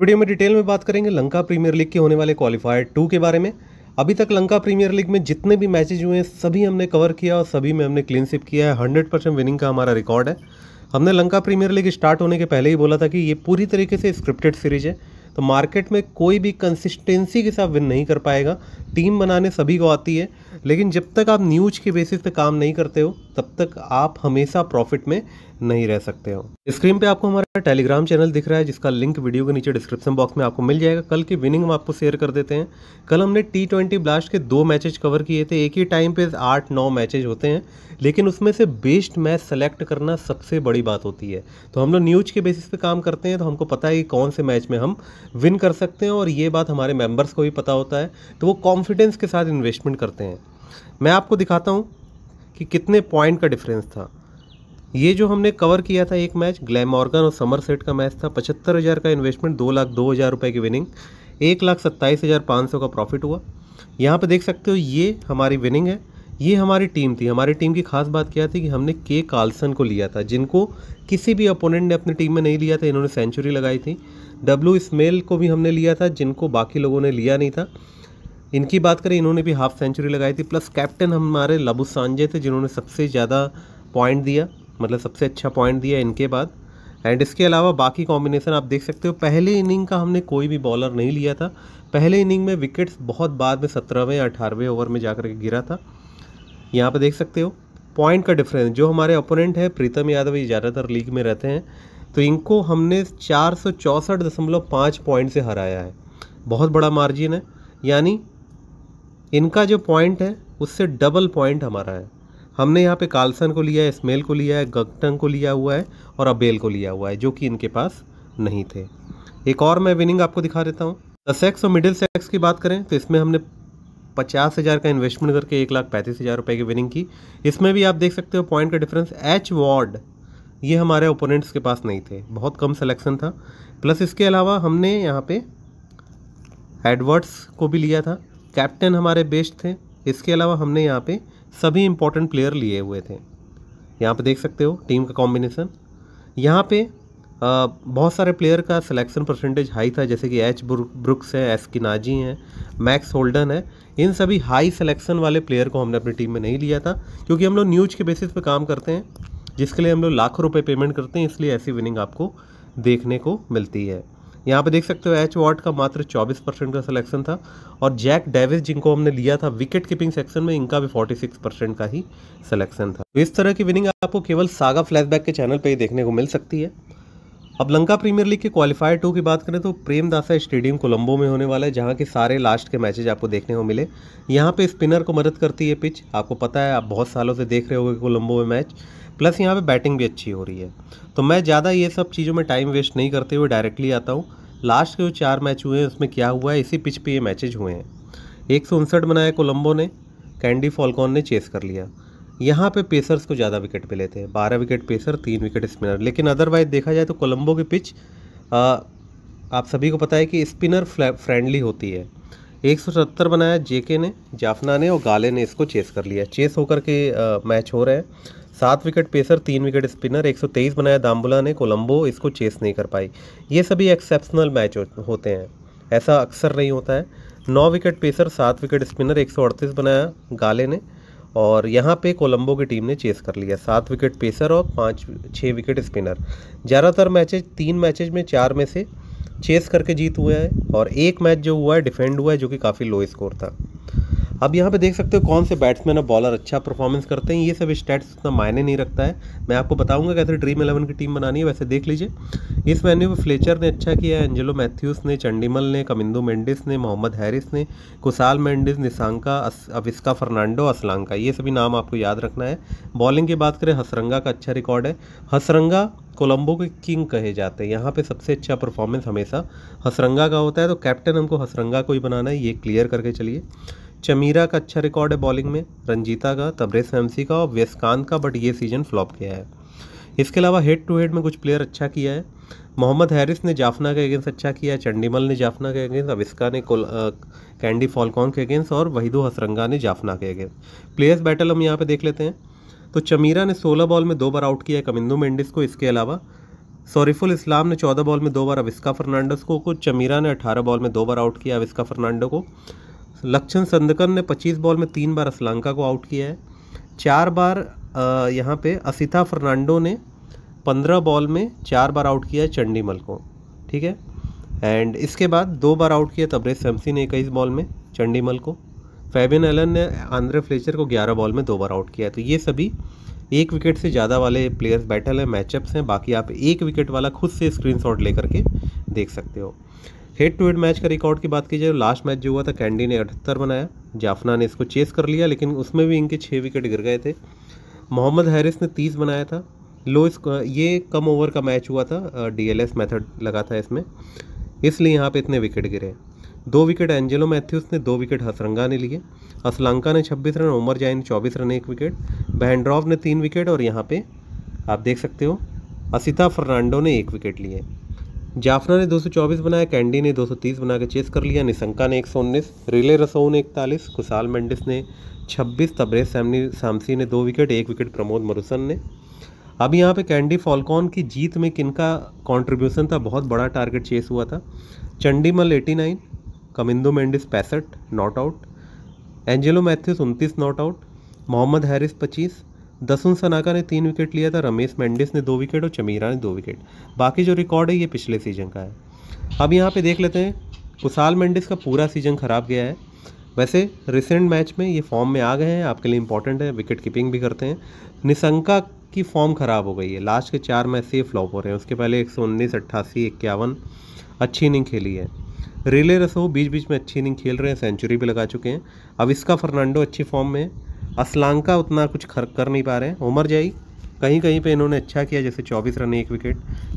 video में detail में बात करेंगे लंका प्रीमियर लीग के होने वाले क्वालिफायर टू के बारे में अभी तक लंका प्रीमियर लीग में जितने भी मैचेज हुए हैं सभी हमने कवर किया और सभी में हमने स्विप किया है हंड्रेड परसेंट विनिंग का हमारा रिकॉर्ड है हमने लंका प्रीमियर लीग स्टार्ट होने के पहले ही बोला था कि ये पूरी तरीके से स्क्रिप्टेड सीरीज है तो मार्केट में कोई भी कंसिस्टेंसी के साथ विन नहीं कर पाएगा टीम बनाने सभी को आती है लेकिन जब तक आप न्यूज के बेसिस पे काम नहीं करते हो तब तक आप हमेशा प्रॉफिट में नहीं रह सकते हो स्क्रीन पे आपको हमारा टेलीग्राम चैनल दिख रहा है जिसका लिंक वीडियो के नीचे डिस्क्रिप्शन बॉक्स में आपको मिल जाएगा कल की विनिंग हम आपको शेयर कर देते हैं कल हमने टी ट्वेंटी ब्लास्ट के दो मैचेज कवर किए थे एक ही टाइम पे आठ नौ मैचेज होते हैं लेकिन उसमें से बेस्ट मैच सेलेक्ट करना सबसे बड़ी बात होती है तो हम लोग न्यूज के बेसिस पे काम करते हैं तो हमको पता है कि कौन से मैच में हम विन कर सकते हैं और ये बात हमारे मेम्बर्स को भी पता होता है तो वो कॉन्फिडेंस के साथ इन्वेस्टमेंट करते हैं मैं आपको दिखाता हूँ कि कितने पॉइंट का डिफरेंस था ये जो हमने कवर किया था एक मैच ग्लैमॉर्गन और समर सेट का मैच था पचहत्तर हज़ार का इन्वेस्टमेंट दो लाख दो हज़ार रुपये की विनिंग एक लाख सत्ताईस हज़ार पाँच सौ का प्रॉफिट हुआ यहाँ पे देख सकते हो ये हमारी विनिंग है ये हमारी टीम थी हमारी टीम की खास बात क्या थी कि हमने के कार्लसन को लिया था जिनको किसी भी अपोनेंट ने अपनी टीम में नहीं लिया था इन्होंने सेंचुरी लगाई थी डब्लू स्मेल को भी हमने लिया था जिनको बाकी लोगों ने लिया नहीं था इनकी बात करें इन्होंने भी हाफ सेंचुरी लगाई थी प्लस कैप्टन हमारे लबू सांजे थे जिन्होंने सबसे ज़्यादा पॉइंट दिया मतलब सबसे अच्छा पॉइंट दिया इनके बाद एंड इसके अलावा बाकी कॉम्बिनेशन आप देख सकते हो पहले इनिंग का हमने कोई भी बॉलर नहीं लिया था पहले इनिंग में विकेट्स बहुत बाद में सत्रहवें या अठारहवें ओवर में जाकर के गिरा था यहाँ पर देख सकते हो पॉइंट का डिफरेंस जो हमारे ओपोनेंट है प्रीतम यादव ये ज़्यादातर लीग में रहते हैं तो इनको हमने चार पॉइंट से हराया है बहुत बड़ा मार्जिन है यानी इनका जो पॉइंट है उससे डबल पॉइंट हमारा है हमने यहाँ पे कार्लसन को लिया है स्मेल को लिया है गगटन को लिया हुआ है और अबेल को लिया हुआ है जो कि इनके पास नहीं थे एक और मैं विनिंग आपको दिखा देता हूँ द सेक्स और मिडिल सेक्स की बात करें तो इसमें हमने पचास हज़ार का इन्वेस्टमेंट करके एक लाख पैंतीस हज़ार रुपये की विनिंग की इसमें भी आप देख सकते हो पॉइंट का डिफरेंस एच वार्ड ये हमारे ओपोनेंट्स के पास नहीं थे बहुत कम सिलेक्शन था प्लस इसके अलावा हमने यहाँ पे एडवर्ड्स को भी लिया था कैप्टन हमारे बेस्ट थे इसके अलावा हमने यहाँ पे सभी इम्पोर्टेंट प्लेयर लिए हुए थे यहाँ पे देख सकते हो टीम का कॉम्बिनेसन यहाँ पे बहुत सारे प्लेयर का सिलेक्शन परसेंटेज हाई था जैसे कि एच ब्रुक्स है एस किनाजी हैं मैक्स होल्डन है इन सभी हाई सिलेक्शन वाले प्लेयर को हमने अपनी टीम में नहीं लिया था क्योंकि हम लोग न्यूज के बेसिस पर काम करते हैं जिसके लिए हम लोग लाखों रुपये पेमेंट करते हैं इसलिए ऐसी विनिंग आपको देखने को मिलती है यहाँ पे देख सकते हो एच वॉट का मात्र 24 परसेंट का सिलेक्शन था और जैक डेविस जिनको हमने लिया था विकेट कीपिंग सेक्शन में इनका भी 46 परसेंट का ही सिलेक्शन था इस तरह की विनिंग आपको केवल सागा फ्लैशबैक के चैनल पर ही देखने को मिल सकती है अब लंका प्रीमियर लीग के क्वालिफायर टू की बात करें तो प्रेमदासा स्टेडियम कोलंबो में होने वाला है जहाँ के सारे लास्ट के मैचेज आपको देखने को मिले यहाँ पे स्पिनर को मदद करती है पिच आपको पता है आप बहुत सालों से देख रहे हो कोलंबो में मैच प्लस यहाँ पे बैटिंग भी अच्छी हो रही है तो मैं ज़्यादा ये सब चीज़ों में टाइम वेस्ट नहीं करते हुए डायरेक्टली आता हूँ लास्ट के जो चार मैच हुए हैं उसमें क्या हुआ है इसी पिच पे ये मैचेज हुए हैं एक सौ उनसठ बनाया कोलम्बो ने कैंडी फॉलकॉन ने चेस कर लिया यहाँ पे पेसर्स को ज़्यादा विकेट मिले थे बारह विकेट पेसर तीन विकेट स्पिनर लेकिन अदरवाइज देखा जाए तो कोलम्बो की पिच आप सभी को पता है कि स्पिनर फ्रेंडली होती है 177 बनाया जेके ने जाफना ने और गाले ने इसको चेस कर लिया चेस होकर के मैच हो रहे हैं सात विकेट पेसर तीन विकेट स्पिनर 123 बनाया दाम्बुला ने कोलंबो इसको चेस नहीं कर पाई ये सभी एक्सेप्शनल मैच होते हैं ऐसा अक्सर नहीं होता है नौ विकेट पेसर सात विकेट स्पिनर एक बनाया गाले ने और यहाँ पे कोलंबो की टीम ने चेस कर लिया सात विकेट पेसर और पाँच छः विकेट स्पिनर ज़्यादातर मैचेज तीन मैचेज में चार में से चेस करके जीत हुआ है और एक मैच जो हुआ है डिफेंड हुआ है जो कि काफ़ी लो स्कोर था अब यहाँ पे देख सकते हो कौन से बैट्समैन और बॉलर अच्छा परफॉर्मेंस करते हैं ये सब स्टैट्स उतना मायने नहीं रखता है मैं आपको बताऊंगा कैसे ड्रीम इलेवन की टीम बनानी है वैसे देख लीजिए इस वेन्यू में फ्लेचर ने अच्छा किया एंजेलो मैथ्यूस ने चंडीमल ने कमिंदो मेंडिस ने मोहम्मद हैरिस ने कुशाल मेंडिस निशांका अविस्का फर्नांडो असलांका ये सभी नाम आपको याद रखना है बॉलिंग की बात करें हसरंगा का अच्छा रिकॉर्ड है हसरंगा कोलंबो के किंग कहे जाते हैं यहाँ पे सबसे अच्छा परफॉर्मेंस हमेशा हसरंगा का होता है तो कैप्टन हमको हसरंगा को ही बनाना है ये क्लियर करके चलिए चमीरा का अच्छा रिकॉर्ड है बॉलिंग में रंजीता का तब्रेस एमसी का और वेस्कान का बट ये सीजन फ्लॉप गया है इसके अलावा हेड टू हेड में कुछ प्लेयर अच्छा किया है मोहम्मद हैरिस ने जाफना के अगेंस्ट अच्छा किया है चंडीमल ने जाफना के अगेंस्ट अविस्का ने कोल, कैंडी फॉलकॉन के अगेंस्ट और वहीदो हसरंगा ने जाफना के अगेंस्ट प्लेयर्स बैटल हम यहाँ पे देख लेते हैं तो चमीरा ने 16 बॉल में दो बार आउट किया है कमिंदो मेंडिस को इसके अलावा सौरीफुल इस्लाम ने 14 बॉल में दो बार अविस्का फर्नांडस को को चमीरा ने 18 बॉल में दो बार आउट किया अविस्का फर्नांडो को लक्षण संदकन ने 25 बॉल में तीन बार असलांका को आउट किया है चार बार यहाँ पे असिता फर्नांडो ने 15 बॉल में चार बार आउट किया है चंडीमल को ठीक है एंड इसके बाद दो बार आउट किया तब्रेज सैमसी ने इक्कीस बॉल में चंडीमल को फैबिन एलन ने आंद्रे फ्लेचर को 11 बॉल में दो बार आउट किया है तो ये सभी एक विकेट से ज़्यादा वाले प्लेयर्स बैटल हैं मैचअप्स हैं बाकी आप एक विकेट वाला खुद से स्क्रीनशॉट लेकर के देख सकते हो हेड टू हेड मैच का रिकॉर्ड की बात की जाए लास्ट मैच जो हुआ था कैंडी ने अठहत्तर बनाया जाफना ने इसको चेस कर लिया लेकिन उसमें भी इनके छः विकेट गिर गए थे मोहम्मद हैरिस ने तीस बनाया था लो ये कम ओवर का मैच हुआ था डीएलएस मेथड लगा था इसमें इसलिए यहाँ पे इतने विकेट गिरे दो विकेट एंजेलो मैथ्यूस ने दो विकेट हसरंगा ने लिए असलंका ने 26 रन उमर जैन ने चौबीस रन एक विकेट बहनड्रॉव ने तीन विकेट और यहाँ पे आप देख सकते हो असिता फर्नांडो ने एक विकेट लिए जाफना ने 224 बनाया कैंडी ने 230 बना के चेस कर लिया निशंका ने 119 रिले रसो ने इकतालीस कुशाल मेंडिस ने 26 तबरेज सैमनी सामसी ने दो विकेट एक विकेट प्रमोद मरुसन ने अब यहाँ पे कैंडी फॉलकॉन की जीत में किनका कंट्रीब्यूशन था बहुत बड़ा टारगेट चेस हुआ था चंडीमल एटी नाइन कमिंदो मैंडिस पैंसठ नॉट आउट एंजेलो मैथ्यूस उनतीस नॉट आउट मोहम्मद हैरिस पच्चीस दसुन सनाका ने तीन विकेट लिया था रमेश मेंडिस ने दो विकेट और चमीरा ने दो विकेट बाकी जो रिकॉर्ड है ये पिछले सीजन का है अब यहाँ पे देख लेते हैं कुशाल मेंडिस का पूरा सीजन ख़राब गया है वैसे रिसेंट मैच में ये फॉर्म में आ गए हैं आपके लिए इंपॉर्टेंट है विकेट कीपिंग भी करते हैं निशंका की फॉर्म ख़राब हो गई है लास्ट के चार मैच से ये फ्लॉप हो रहे हैं उसके पहले एक सौ उन्नीस अट्ठासी इक्यावन अच्छी इनिंग खेली है रिले रसो बीच बीच में अच्छी इनिंग खेल रहे हैं सेंचुरी भी लगा चुके हैं अब इसका फर्नांडो अच्छी फॉर्म में असलांका उतना कुछ कर नहीं पा रहे हैं उमर जाई कहीं कहीं पे इन्होंने अच्छा किया जैसे 24 रन एक विकेट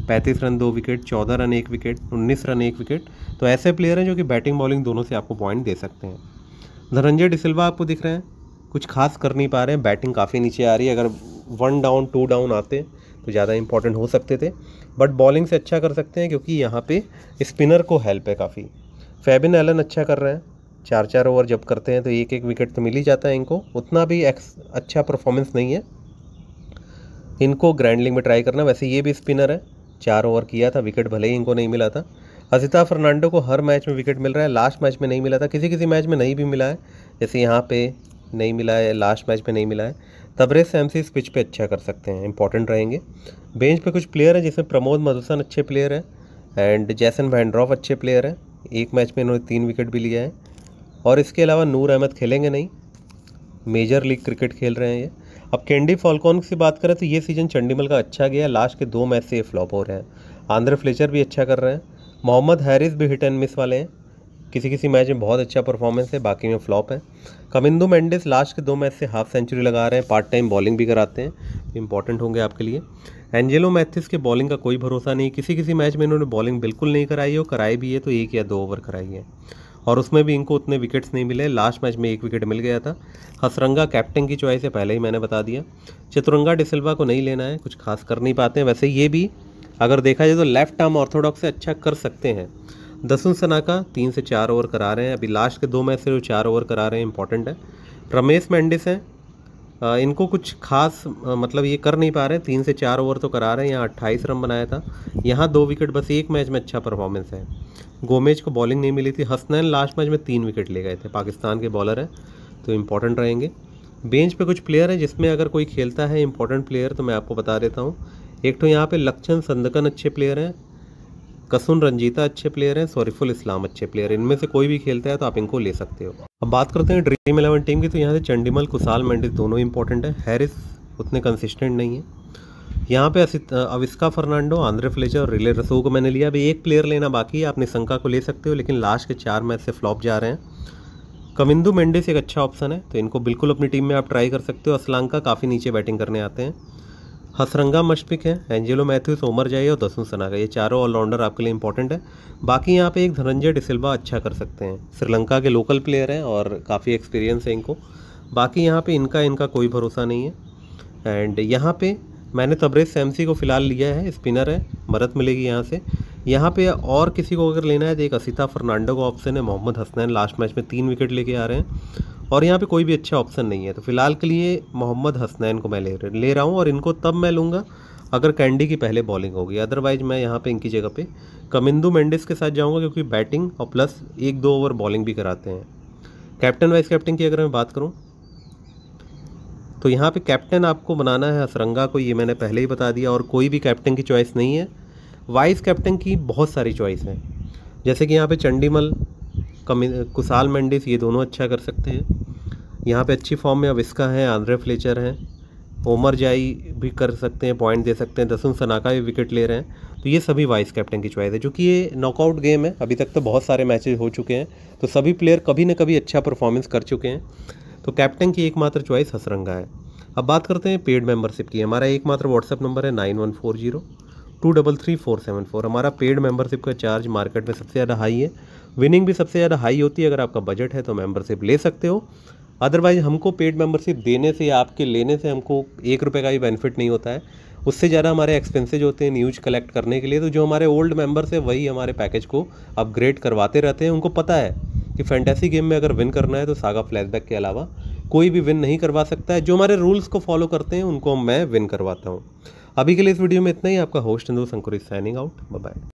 35 रन दो विकेट 14 रन एक विकेट 19 रन एक विकेट तो ऐसे प्लेयर हैं जो कि बैटिंग बॉलिंग दोनों से आपको पॉइंट दे सकते हैं धनंजय डिसिल्वा आपको दिख रहे हैं कुछ खास कर नहीं पा रहे हैं बैटिंग काफ़ी नीचे आ रही है अगर वन डाउन टू डाउन आते तो ज़्यादा इंपॉर्टेंट हो सकते थे बट बॉलिंग से अच्छा कर सकते हैं क्योंकि यहाँ पर स्पिनर को हेल्प है काफ़ी फेबिन एलन अच्छा कर रहे हैं चार चार ओवर जब करते हैं तो एक एक विकेट तो मिल ही जाता है इनको उतना भी एक्स अच्छा परफॉर्मेंस नहीं है इनको ग्रैंडलिंग में ट्राई करना वैसे ये भी स्पिनर है चार ओवर किया था विकेट भले ही इनको नहीं मिला था अजिता फर्नांडो को हर मैच में विकेट मिल रहा है लास्ट मैच में नहीं मिला था किसी किसी मैच में नहीं भी मिला है जैसे यहाँ पे नहीं मिला है लास्ट मैच में नहीं मिला है तबरेज सैमसी इस पिच पे अच्छा कर सकते हैं इंपॉर्टेंट रहेंगे बेंच पे कुछ प्लेयर हैं जिसमें प्रमोद मधुसन अच्छे प्लेयर हैं एंड जैसन वैंड्रॉफ अच्छे प्लेयर हैं एक मैच में इन्होंने तीन विकेट भी लिया है और इसके अलावा नूर अहमद खेलेंगे नहीं मेजर लीग क्रिकेट खेल रहे हैं ये अब कैंडी फॉलकॉन की बात करें तो ये सीज़न चंडीमल का अच्छा गया लास्ट के दो मैच से ये फ्लॉप हो रहे हैं आंध्र फ्लेचर भी अच्छा कर रहे हैं मोहम्मद हैरिस भी हिट एंड मिस वाले हैं किसी किसी मैच में बहुत अच्छा परफॉर्मेंस है बाकी में फ्लॉप है कमिंदू मेंडिस लास्ट के दो मैच से हाफ सेंचुरी लगा रहे हैं पार्ट टाइम बॉलिंग भी कराते हैं इंपॉर्टेंट होंगे आपके लिए एंजेलो मैथिस के बॉलिंग का कोई भरोसा नहीं किसी किसी मैच में इन्होंने बॉलिंग बिल्कुल नहीं कराई और कराई भी है तो एक या दो ओवर कराई है और उसमें भी इनको उतने विकेट्स नहीं मिले लास्ट मैच में एक विकेट मिल गया था हसरंगा कैप्टन की चॉइस है पहले ही मैंने बता दिया चतुरंगा डिसल्वा को नहीं लेना है कुछ खास कर नहीं पाते हैं वैसे ये भी अगर देखा जाए तो लेफ्ट आर्म ऑर्थोडॉक्स से अच्छा कर सकते हैं दसुन सनाका तीन से चार ओवर करा रहे हैं अभी लास्ट के दो मैच से जो चार ओवर करा रहे हैं इंपॉर्टेंट है रमेश मैंडिस हैं इनको कुछ खास मतलब ये कर नहीं पा रहे तीन से चार ओवर तो करा रहे हैं यहाँ अट्ठाईस रन बनाया था यहाँ दो विकेट बस एक मैच में अच्छा परफॉर्मेंस है गोमेज को बॉलिंग नहीं मिली थी हसनैन लास्ट मैच में तीन विकेट ले गए थे पाकिस्तान के बॉलर हैं तो इम्पोर्टेंट रहेंगे बेंच पे कुछ प्लेयर हैं जिसमें अगर कोई खेलता है इंपॉर्टेंट प्लेयर तो मैं आपको बता देता हूँ एक तो यहाँ पे लक्षण संदकन अच्छे प्लेयर हैं कसुन रंजीता अच्छे प्लेयर हैं सॉरीफुल इस्लाम अच्छे प्लेयर इनमें से कोई भी खेलता है तो आप इनको ले सकते हो अब बात करते हैं ड्रीम इलेवन टीम की तो यहाँ से चंडीमल कुसाल मेंडिस दोनों इंपॉर्टेंट है हैरिस उतने कंसिस्टेंट नहीं है यहाँ पे अविस्का फर्नांडो आंध्रे फ्लेचर और रिले रसो को मैंने लिया अभी एक प्लेयर लेना बाकी है आप निशंका को ले सकते हो लेकिन लास्ट के चार मैच से फ्लॉप जा रहे हैं कमिंदू मेंडिस एक अच्छा ऑप्शन है तो इनको बिल्कुल अपनी टीम में आप ट्राई कर सकते हो असलांका काफ़ी नीचे बैटिंग करने आते हैं हसरंगा मशफिक है एंजेलो मैथ्यूस ओमर जाए और दसुन सना का ये चारों ऑलराउंडर आपके लिए इंपॉर्टेंट है बाकी यहाँ पे एक धनंजय डिसिल्वा अच्छा कर सकते हैं श्रीलंका के लोकल प्लेयर हैं और काफ़ी एक्सपीरियंस है इनको बाकी यहाँ पे इनका इनका कोई भरोसा नहीं है एंड यहाँ पे मैंने तब्रेज सैमसी को फ़िलहाल लिया है स्पिनर है मदद मिलेगी यहाँ से यहाँ पे और किसी को अगर लेना है तो एक असिता फर्नांडो का ऑप्शन है मोहम्मद हसनैन लास्ट मैच में तीन विकेट लेके आ रहे हैं और यहाँ पे कोई भी अच्छा ऑप्शन नहीं है तो फ़िलहाल के लिए मोहम्मद हसनैन को मैं ले ले रहा हूँ और इनको तब मैं लूँगा अगर कैंडी की पहले बॉलिंग होगी अदरवाइज मैं यहाँ पे इनकी जगह पे कमिंदू मेंडिस के साथ जाऊँगा क्योंकि बैटिंग और प्लस एक दो ओवर बॉलिंग भी कराते हैं कैप्टन वाइस कैप्टन की अगर मैं बात करूँ तो यहाँ पर कैप्टन आपको बनाना है हसरंगा को ये मैंने पहले ही बता दिया और कोई भी कैप्टन की चॉइस नहीं है वाइस कैप्टन की बहुत सारी चॉइस हैं जैसे कि यहाँ पर चंडीमल कमी कुशाल मेंडिस ये दोनों अच्छा कर सकते हैं यहाँ पे अच्छी फॉर्म में अविस्का है आंद्रे फ्लेचर हैं ओमर जाई भी कर सकते हैं पॉइंट दे सकते हैं दसुन सनाका भी विकेट ले रहे हैं तो ये सभी वाइस कैप्टन की चॉइस है जो कि ये नॉकआउट गेम है अभी तक तो बहुत सारे मैचेज हो चुके हैं तो सभी प्लेयर कभी ना कभी अच्छा परफॉर्मेंस कर चुके हैं तो कैप्टन की एकमात्र चॉइस हसरंगा है अब बात करते हैं पेड मेंबरशिप की हमारा एकमात्र व्हाट्सअप नंबर है nine one four zero two double three four seven four हमारा पेड मेंबरशिप का चार्ज मार्केट में सबसे ज़्यादा हाई है विनिंग भी सबसे ज़्यादा हाई होती है अगर आपका बजट है तो मेंबरशिप ले सकते हो अदरवाइज हमको पेड मेंबरशिप देने से या आपके लेने से हमको एक रुपये का भी बेनिफिट नहीं होता है उससे ज़्यादा हमारे एक्सपेंसेज होते हैं न्यूज कलेक्ट करने के लिए तो जो हमारे ओल्ड मेंबर्स हैं वही हमारे पैकेज को अपग्रेड करवाते रहते हैं उनको पता है कि फैंटेसी गेम में अगर विन करना है तो सागा फ्लैशबैक के अलावा कोई भी विन नहीं करवा सकता है जो हमारे रूल्स को फॉलो करते हैं उनको मैं विन करवाता हूँ अभी के लिए इस वीडियो में इतना ही आपका होस्ट हिंदू संकुरित साइनिंग आउट बाय